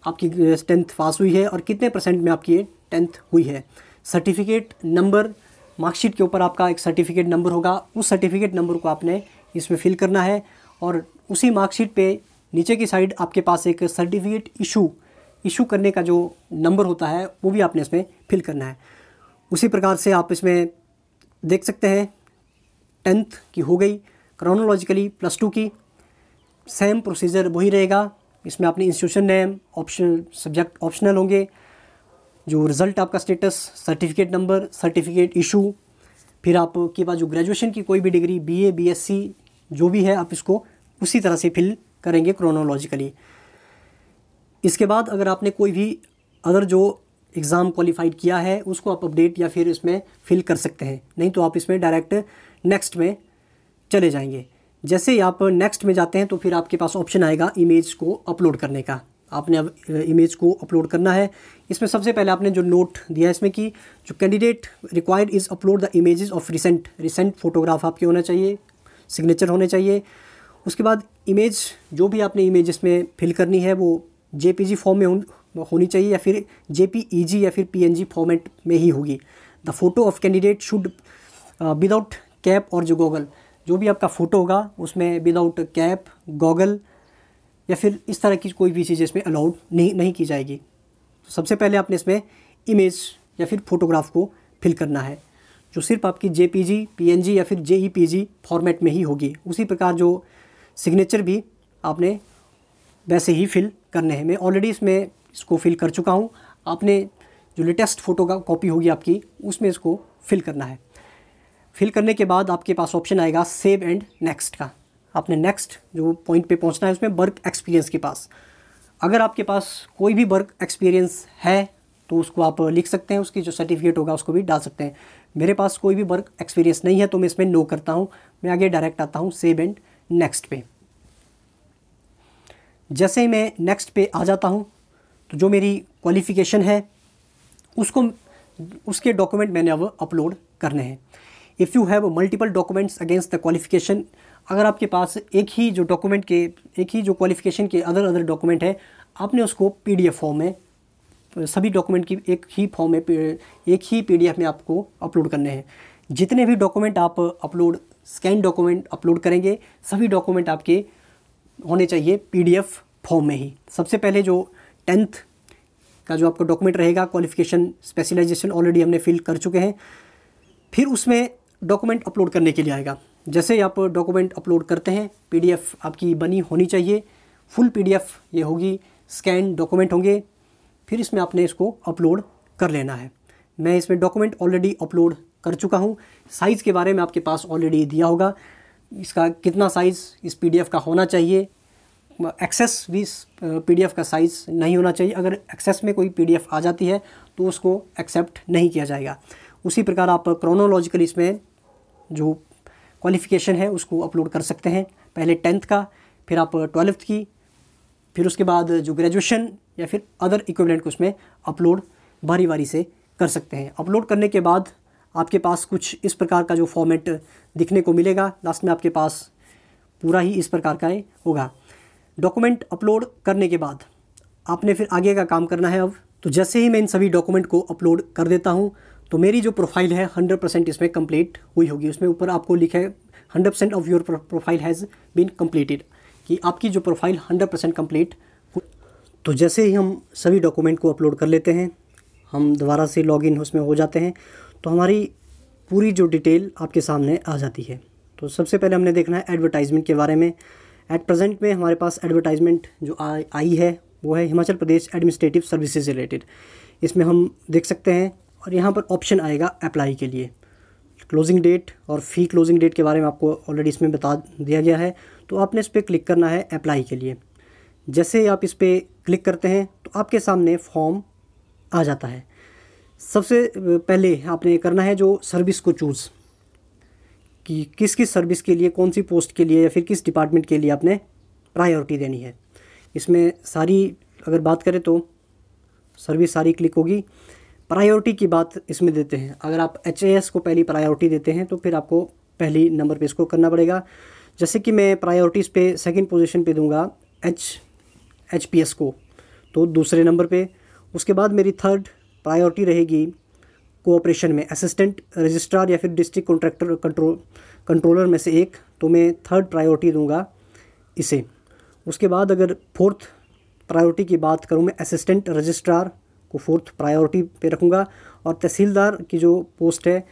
आपकी टेंथ पास हुई है और कितने परसेंट में आपकी ये टेंथ हुई है सर्टिफिकेट नंबर मार्कशीट के ऊपर आपका एक सर्टिफिकेट नंबर होगा उस सर्टिफिकेट नंबर को आपने इसमें फिल करना है और उसी मार्कशीट पे नीचे की साइड आपके पास एक सर्टिफिकेट इशू इशू करने का जो नंबर होता है वो भी आपने इसमें फिल करना है उसी प्रकार से आप इसमें देख सकते हैं टेंथ की हो गई क्रोनोलॉजिकली प्लस टू की सेम प्रोसीजर वही रहेगा इसमें आपने institution name optional subject optional होंगे जो रिज़ल्ट आपका status certificate number certificate issue फिर आपके पास जो ग्रेजुएशन की कोई भी degree B A B S C जो भी है आप इसको उसी तरह से फिल करेंगे क्रोनोलॉजिकली इसके बाद अगर आपने कोई भी अदर जो एग्ज़ाम क्वालिफाइड किया है उसको आप अपडेट या फिर इसमें फिल कर सकते हैं नहीं तो आप इसमें डायरेक्ट नेक्स्ट में चले जाएंगे जैसे ही आप नेक्स्ट में जाते हैं तो फिर आपके पास ऑप्शन आएगा इमेज को अपलोड करने का आपने अब इमेज को अपलोड करना है इसमें सबसे पहले आपने जो नोट दिया है इसमें कि जो candidate required is upload the images of recent recent photograph आपके होना चाहिए सिग्नेचर होने चाहिए उसके बाद इमेज जो भी आपने इमेज इसमें फिल करनी है वो जे फॉर्म में होनी चाहिए या फिर जे e या फिर पी फॉर्मेट में ही होगी the photo of candidate should without cap और जो गॉगल जो भी आपका फ़ोटो होगा उसमें विदाउट कैप गॉगल या फिर इस तरह की कोई भी चीज़ इसमें अलाउड नहीं नहीं की जाएगी तो सबसे पहले आपने इसमें इमेज या फिर फोटोग्राफ को फिल करना है जो सिर्फ आपकी जे पी या फिर जे फॉर्मेट e में ही होगी उसी प्रकार जो सिग्नेचर भी आपने वैसे ही फिल करने हैं मैं ऑलरेडी इसमें इसको फिल कर चुका हूँ आपने जो लेटेस्ट फ़ोटो का कॉपी होगी आपकी उसमें इसको फिल करना है फिल करने के बाद आपके पास ऑप्शन आएगा सेव एंड नेक्स्ट का आपने नेक्स्ट जो पॉइंट पे पहुंचना है उसमें वर्क एक्सपीरियंस के पास अगर आपके पास कोई भी वर्क एक्सपीरियंस है तो उसको आप लिख सकते हैं उसकी जो सर्टिफिकेट होगा उसको भी डाल सकते हैं मेरे पास कोई भी वर्क एक्सपीरियंस नहीं है तो मैं इसमें नो करता हूँ मैं आगे डायरेक्ट आता हूँ सेव एंड नेक्स्ट पे जैसे ही मैं नेक्स्ट पे आ जाता हूँ तो जो मेरी क्वालिफ़िकेशन है उसको उसके डॉक्यूमेंट मैंने अब अपलोड करने हैं if you have multiple documents against the qualification अगर आपके पास एक ही जो डॉक्यूमेंट के एक ही जो क्वालिफिकेशन के अदर अदर डॉक्यूमेंट है आपने उसको पीडीएफ फॉर्म में सभी डॉक्यूमेंट की एक ही फॉर्म में एक ही पीडीएफ में आपको अपलोड करने हैं जितने भी डॉक्यूमेंट आप अपलोड स्कैन डॉक्यूमेंट अपलोड करेंगे सभी डॉक्यूमेंट आपके होने चाहिए पीडीएफ फॉर्म में ही सबसे पहले जो टेंथ का जो आपका डॉक्यूमेंट रहेगा क्वालिफिकेशन स्पेशलाइजेशन ऑलरेडी हमने फिल कर चुके हैं फिर उसमें डॉक्यूमेंट अपलोड करने के लिए आएगा जैसे ही आप डॉक्यूमेंट अपलोड करते हैं पीडीएफ आपकी बनी होनी चाहिए फुल पीडीएफ ये होगी स्कैन डॉक्यूमेंट होंगे फिर इसमें आपने इसको अपलोड कर लेना है मैं इसमें डॉक्यूमेंट ऑलरेडी अपलोड कर चुका हूँ साइज़ के बारे में आपके पास ऑलरेडी दिया होगा इसका कितना साइज़ इस पीडीएफ का होना चाहिए एक्सेस भी पी का साइज़ नहीं होना चाहिए अगर एक्सेस में कोई पीडीएफ आ जाती है तो उसको एक्सेप्ट नहीं किया जाएगा उसी प्रकार आप क्रोनोलॉजिकली इसमें जो क्वालिफिकेशन है उसको अपलोड कर सकते हैं पहले टेंथ का फिर आप ट्वेल्थ की फिर उसके बाद जो ग्रेजुएशन या फिर अदर इक्विपमेंट को उसमें अपलोड बारी बारी से कर सकते हैं अपलोड करने के बाद आपके पास कुछ इस प्रकार का जो फॉर्मेट दिखने को मिलेगा लास्ट में आपके पास पूरा ही इस प्रकार का होगा डॉक्यूमेंट अपलोड करने के बाद आपने फिर आगे का काम करना है अब तो जैसे ही मैं इन सभी डॉक्यूमेंट को अपलोड कर देता हूँ तो मेरी जो प्रोफाइल है हंड्रेड परसेंट इसमें कंप्लीट हुई होगी उसमें ऊपर आपको लिखा है hundred percent of your profile has been completed कि आपकी जो प्रोफाइल हंड्रेड परसेंट कम्प्लीट तो जैसे ही हम सभी डॉक्यूमेंट को अपलोड कर लेते हैं हम दोबारा से लॉग इन उसमें हो जाते हैं तो हमारी पूरी जो डिटेल आपके सामने आ जाती है तो सबसे पहले हमने देखना है एडवर्टाइजमेंट के बारे में एट प्रेजेंट में हमारे पास एडवर्टाइजमेंट जो आ, आई है वो है Himachal Pradesh administrative services related इसमें हम देख सकते हैं और यहाँ पर ऑप्शन आएगा अप्लाई के लिए क्लोजिंग डेट और फ़ी क्लोजिंग डेट के बारे में आपको ऑलरेडी इसमें बता दिया गया है तो आपने इस पर क्लिक करना है अप्लाई के लिए जैसे आप इस पर क्लिक करते हैं तो आपके सामने फॉर्म आ जाता है सबसे पहले आपने करना है जो सर्विस को चूज़ कि किस किस सर्विस के लिए कौन सी पोस्ट के लिए या फिर किस डिपार्टमेंट के लिए आपने प्रायोरिटी देनी है इसमें सारी अगर बात करें तो सर्विस सारी क्लिक होगी प्रायोरिटी की बात इसमें देते हैं अगर आप एच को पहली प्रायोरिटी देते हैं तो फिर आपको पहली नंबर पे इसको करना पड़ेगा जैसे कि मैं प्रायोरिटीज़ पे सेकंड पोजीशन पे दूंगा एच एच पी एस को तो दूसरे नंबर पे उसके बाद मेरी थर्ड प्रायोरिटी रहेगी कोऑपरेशन में असिस्टेंट रजिस्ट्रार या फिर डिस्ट्रिक्ट कॉन्ट्रैक्टर कंट्रोल कंट्रोलर में से एक तो मैं थर्ड प्रायोरिटी दूंगा इसे उसके बाद अगर फोर्थ प्रायोरिटी की बात करूँ मैं असिस्टेंट रजिस्ट्रार को फोर्थ प्रायोरिटी पे रखूँगा और तहसीलदार की जो पोस्ट है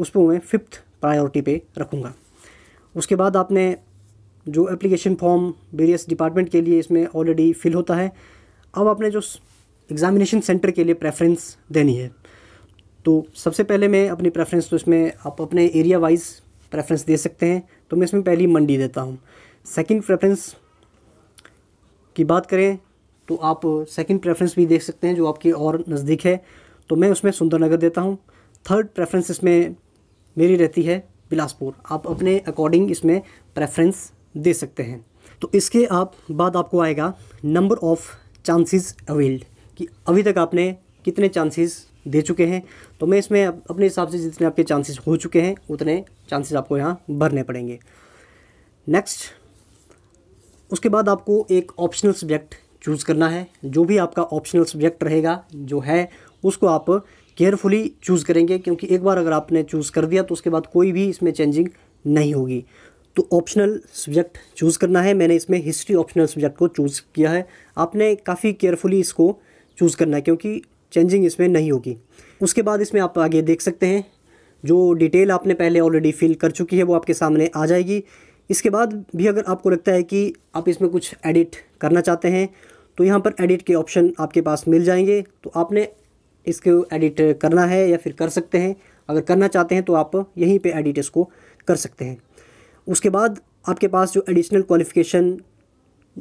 उस पर मैं फिफ्थ प्रायोरिटी पे रखूँगा उसके बाद आपने जो एप्लीकेशन फॉर्म वेरियस डिपार्टमेंट के लिए इसमें ऑलरेडी फिल होता है अब आपने जो एग्ज़ामिनेशन सेंटर के लिए प्रेफरेंस देनी है तो सबसे पहले मैं अपनी प्रेफरेंस तो इसमें आप अपने एरिया वाइज प्रेफरेंस दे सकते हैं तो मैं इसमें पहली मंडी देता हूँ सेकंड प्रेफरेंस की बात करें तो आप सेकंड प्रेफरेंस भी देख सकते हैं जो आपकी और नज़दीक है तो मैं उसमें सुंदरनगर देता हूँ थर्ड प्रेफरेंस इसमें मेरी रहती है बिलासपुर आप अपने अकॉर्डिंग इसमें प्रेफरेंस दे सकते हैं तो इसके आप बाद आपको आएगा नंबर ऑफ़ चांसेस अवेल्ड कि अभी तक आपने कितने चांसेस दे चुके हैं तो मैं इसमें अपने हिसाब से जितने आपके चांसेस हो चुके हैं उतने चांसेस आपको यहाँ भरने पड़ेंगे नेक्स्ट उसके बाद आपको एक ऑप्शनल सब्जेक्ट चूज़ करना है जो भी आपका ऑप्शनल सब्जेक्ट रहेगा जो है उसको आप केयरफुली चूज़ करेंगे क्योंकि एक बार अगर आपने चूज़ कर दिया तो उसके बाद कोई भी इसमें चेंजिंग नहीं होगी तो ऑप्शनल सब्जेक्ट चूज़ करना है मैंने इसमें हिस्ट्री ऑप्शनल सब्जेक्ट को चूज़ किया है आपने काफ़ी केयरफुली इसको चूज़ करना है क्योंकि चेंजिंग इसमें नहीं होगी उसके बाद इसमें आप आगे देख सकते हैं जो डिटेल आपने पहले ऑलरेडी फिल कर चुकी है वो आपके सामने आ जाएगी इसके बाद भी अगर आपको लगता है कि आप इसमें कुछ एडिट करना चाहते हैं तो यहाँ पर एडिट के ऑप्शन आपके पास मिल जाएंगे तो आपने इसको एडिट करना है या फिर कर सकते हैं अगर करना चाहते हैं तो आप यहीं पे एडिट इसको कर सकते हैं उसके बाद आपके पास जो एडिशनल क्वालिफिकेशन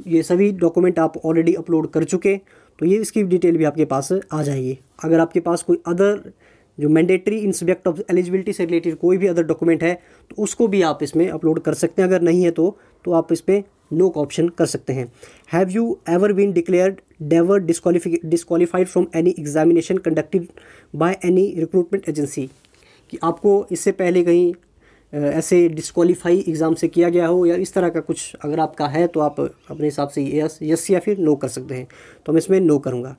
ये सभी डॉक्यूमेंट आप ऑलरेडी अपलोड कर चुके तो ये इसकी डिटेल भी आपके पास आ जाएगी अगर आपके पास कोई अदर जो mandatory in subject of eligibility से रिलेटेड कोई भी अदर डॉक्यूमेंट है तो उसको भी आप इसमें अपलोड कर सकते हैं अगर नहीं है तो, तो आप इस पर नो का ऑप्शन कर सकते हैं have you ever been declared debarred disqualified from any examination conducted by any recruitment agency कि आपको इससे पहले कहीं ऐसे डिस्कालीफाई एग्ज़ाम से किया गया हो या इस तरह का कुछ अगर आपका है तो आप अपने हिसाब से यस यस या फिर नो कर सकते हैं तो मैं इसमें नो करूँगा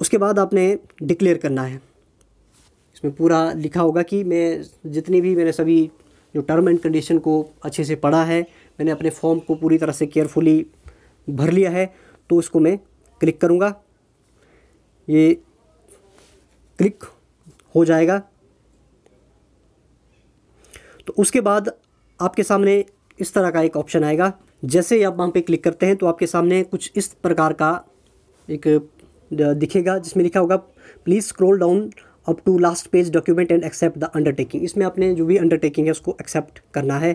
उसके बाद आपने डिक्लेयर करना है इसमें पूरा लिखा होगा कि मैं जितनी भी मैंने सभी जो टर्म एंड कंडीशन को अच्छे से पढ़ा है मैंने अपने फॉर्म को पूरी तरह से केयरफुली भर लिया है तो उसको मैं क्लिक करूँगा ये क्लिक हो जाएगा तो उसके बाद आपके सामने इस तरह का एक ऑप्शन आएगा जैसे ही आप वहाँ पे क्लिक करते हैं तो आपके सामने कुछ इस प्रकार का एक दिखेगा जिसमें लिखा होगा please scroll down up to last page document and accept the undertaking इसमें आपने जो भी अंडरटेकिंग है उसको एक्सेप्ट करना है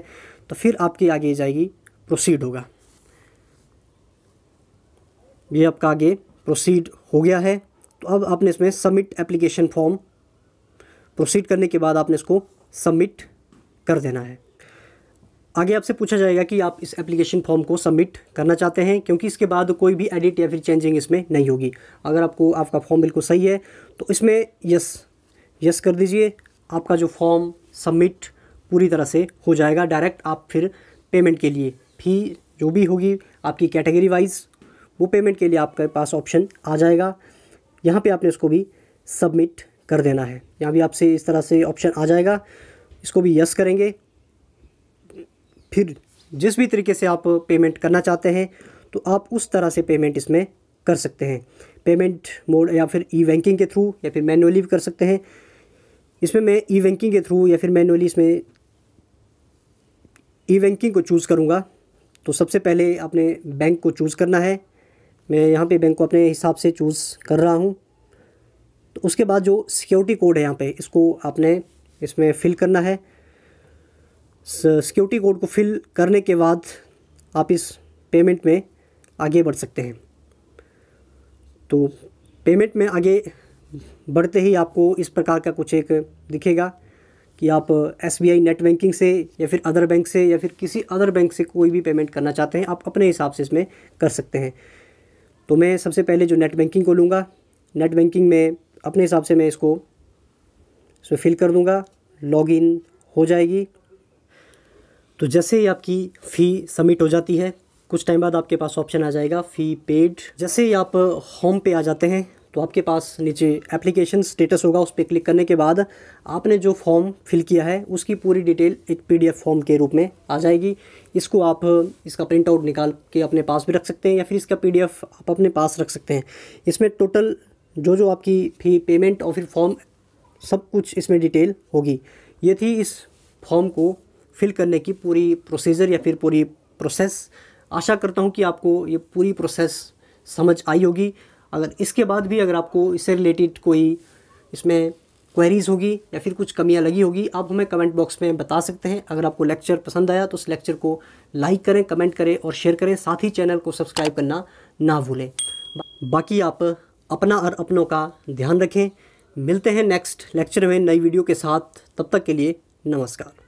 तो फिर आपकी आगे जाएगी प्रोसीड होगा ये आपका आगे प्रोसीड हो गया है तो अब आपने इसमें सबमिट एप्लीकेशन फॉर्म प्रोसीड करने के बाद आपने इसको सबमिट कर देना है आगे आपसे पूछा जाएगा कि आप इस एप्लीकेशन फॉर्म को सबमिट करना चाहते हैं क्योंकि इसके बाद कोई भी एडिट या फिर चेंजिंग इसमें नहीं होगी अगर आपको आपका फॉर्म बिल्कुल सही है तो इसमें यस यस कर दीजिए आपका जो फॉर्म सबमिट पूरी तरह से हो जाएगा डायरेक्ट आप फिर पेमेंट के लिए फी जो भी होगी आपकी कैटेगरी वाइज वो पेमेंट के लिए आपके पास ऑप्शन आ जाएगा यहाँ पे आपने इसको भी सबमिट कर देना है यहाँ भी आपसे इस तरह से ऑप्शन आ जाएगा इसको भी यस करेंगे फिर जिस भी तरीके से आप पेमेंट करना चाहते हैं तो आप उस तरह से पेमेंट इसमें कर सकते हैं पेमेंट मोड या फिर ई बैंकिंग के थ्रू या फिर मैनुअली भी कर सकते हैं इसमें मैं ई बैंकिंग के थ्रू या फिर मैनुअली इसमें ई बैंकिंग को चूज़ करूँगा तो सबसे पहले आपने बैंक को चूज़ करना है मैं यहाँ पे बैंक को अपने हिसाब से चूज़ कर रहा हूँ तो उसके बाद जो सिक्योरिटी कोड है यहाँ पे इसको आपने इसमें फ़िल करना है सिक्योरिटी कोड को फिल करने के बाद आप इस पेमेंट में आगे बढ़ सकते हैं तो पेमेंट में आगे बढ़ते ही आपको इस प्रकार का कुछ एक दिखेगा कि आप S B I net banking से या फिर अदर बैंक से या फिर किसी अदर बैंक से कोई भी पेमेंट करना चाहते हैं आप अपने हिसाब से इसमें कर सकते हैं तो मैं सबसे पहले जो नेट बैंकिंग को लूँगा नेट बैंकिंग में अपने हिसाब से मैं इसको इसमें फिल कर दूँगा लॉगिन हो जाएगी तो जैसे ही आपकी फ़ी सबमिट हो जाती है कुछ टाइम बाद आपके पास ऑप्शन आ जाएगा फ़ी पेड जैसे ही आप होम पे आ जाते हैं तो आपके पास नीचे एप्लीकेशन स्टेटस होगा उस पर क्लिक करने के बाद आपने जो फॉर्म फिल किया है उसकी पूरी डिटेल एक पीडीएफ फॉर्म के रूप में आ जाएगी इसको आप इसका प्रिंट आउट निकाल के अपने पास भी रख सकते हैं या फिर इसका पीडीएफ आप अपने पास रख सकते हैं इसमें टोटल जो जो आपकी फी पेमेंट और फिर फॉर्म सब कुछ इसमें डिटेल होगी ये थी इस फॉर्म को फिल करने की पूरी प्रोसीजर या फिर पूरी प्रोसेस आशा करता हूँ कि आपको ये पूरी प्रोसेस समझ आई होगी अगर इसके बाद भी अगर आपको इससे रिलेटेड कोई इसमें क्वेरीज होगी या फिर कुछ कमियाँ लगी होगी आप हमें कमेंट बॉक्स में बता सकते हैं अगर आपको लेक्चर पसंद आया तो उस लेक्चर को लाइक करें कमेंट करें और शेयर करें साथ ही चैनल को सब्सक्राइब करना ना भूलें बाकी आप अपना और अपनों का ध्यान रखें मिलते हैं नेक्स्ट लेक्चर में नई वीडियो के साथ तब तक के लिए नमस्कार